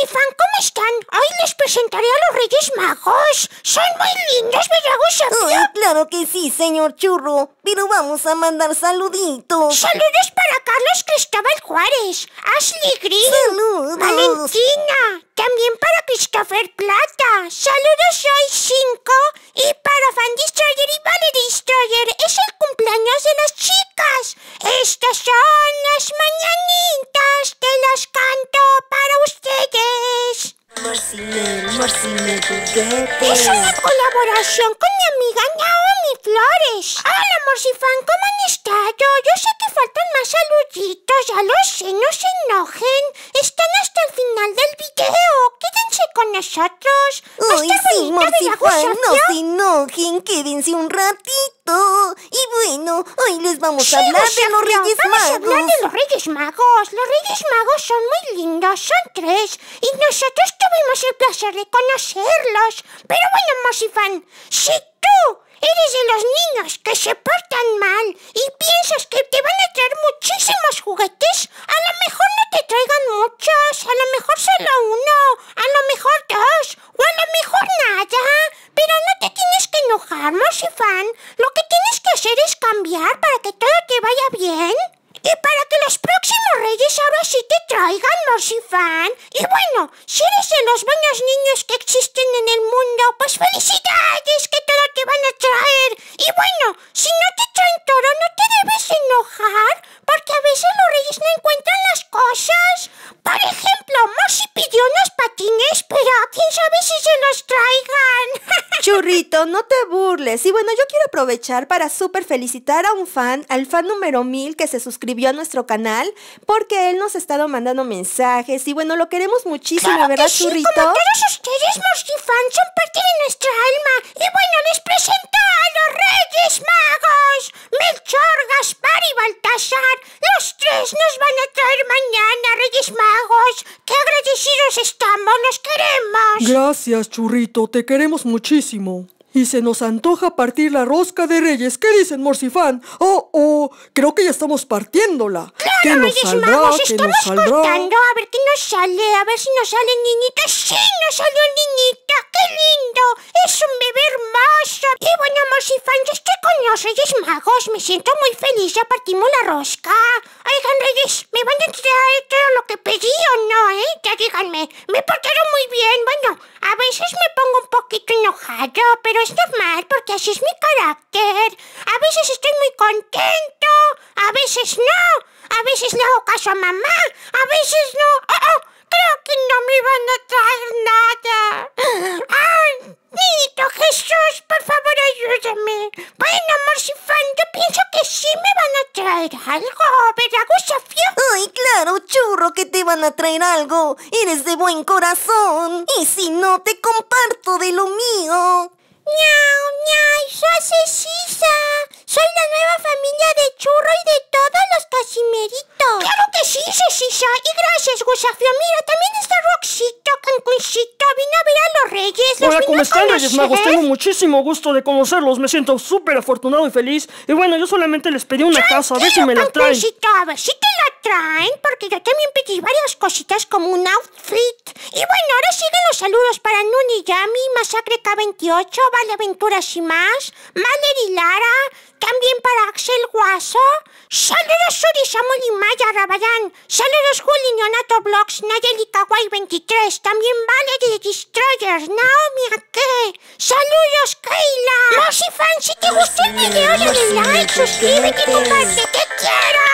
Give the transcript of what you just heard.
amigos ¿cómo están? Hoy les presentaré a los Reyes Magos. Son muy lindos, ¿verdad, Gusabio? claro que sí, señor Churro. Pero vamos a mandar saluditos. Saludos para Carlos Cristóbal Juárez, Ashley Green, Saludos. Valentina, también para Christopher Plata. Saludos, soy Cinco. Y para Fan Destroyer y Valley Destroyer, es el cumpleaños de las chicas. Estas son las mañanitas que las canto para ustedes. Es una colaboración con mi amiga Naomi Flores. Hola, Morcifan, ¿cómo han estado? Yo sé que faltan más saluditos, ya lo sé, no se enojen. nosotros. Uy, pues sí, no se enojen, quédense un ratito. Y bueno, hoy les vamos a hablar de los Reyes Magos. Vamos a hablar de los Reyes Magos. Los Reyes Magos son muy lindos, son tres. Y nosotros tuvimos el placer de conocerlos. Pero bueno, Mosifan, si tú eres de los niños que se portan mal y piensas que te van a traer muchísimos juguetes, lo que tienes que hacer es cambiar para que todo te vaya bien. Y para que los próximos reyes ahora sí te traigan Mercy Fan. Y bueno, si eres de los buenos niños que existen en el mundo, pues felicidades. no te burles. Y bueno, yo quiero aprovechar para súper felicitar a un fan, al fan número 1000 que se suscribió a nuestro canal, porque él nos ha estado mandando mensajes. Y bueno, lo queremos muchísimo, ¿verdad, que sí, Como todos ustedes, Morsi fans son parte de nuestra alma. Y bueno, les presento a los Reyes Magos, Melchor, Gaspar y Baltasar. Los tres nos van a traer mañana, Reyes Magos. ¡Qué agradecidos estamos! Nos queremos! Gracias, Churrito. Te queremos muchísimo. Y se nos antoja partir la rosca de reyes. ¿Qué dicen, Morcifán? Oh, oh, creo que ya estamos partiéndola. Claro, ¿Qué nos Reyes Magos, estamos cortando. A ver qué nos sale, a ver si nos sale niñita. ¡Sí, nos salió niñita! ¡Qué lindo! ¡Es un bebé hermoso! ¡Qué bueno, Morcifán, yo estoy con los Reyes Magos. Me siento muy feliz. Ya partimos la rosca. Oigan, Reyes, ¿me van a entregar todo lo que pedí o no, eh? Ya díganme. Me portaron muy bien. Bueno, a veces me pongo un poquito enojado, pero es mal, porque así es mi carácter. A veces estoy muy contento, a veces no, a veces no hago caso a mamá, a veces no. Oh, oh, creo que no me van a traer nada. ¡Ay, Jesús, por favor ayúdame! Bueno, Morcifán, yo pienso que sí me van a traer algo, ¿verdad, Gustafio? ¡Ay, claro, churro, que te van a traer algo! ¡Eres de buen corazón! ¡Y si no, te comparto de lo mío! ¡Miau, miau! soy Soy la nueva familia de Churro y de todos los casimeritos. ¡Claro que sí, Sisa! Y gracias, Gusafio. ¡Mírate! Hola, ¿cómo están, Reyes Magos? Tengo muchísimo gusto de conocerlos. Me siento súper afortunado y feliz. Y bueno, yo solamente les pedí una casa. A ver si me la traen. Sí te la traen, porque yo también pedí varias cositas como un outfit. Y bueno, ahora siguen los saludos para Nuni Yami, Masacre K28, Vale Aventuras y más, y Lara, también para Axel Guaso. Saludos Suri Samuel y Maya Rabadán. Saludos Juli Neonato Blocks Nayeli Kawaii 23, también de Destroyers, No Saludos, Keila. Los si fan, si te gustó el video, dale like, suscríbete, comparte. ¡Te quiero!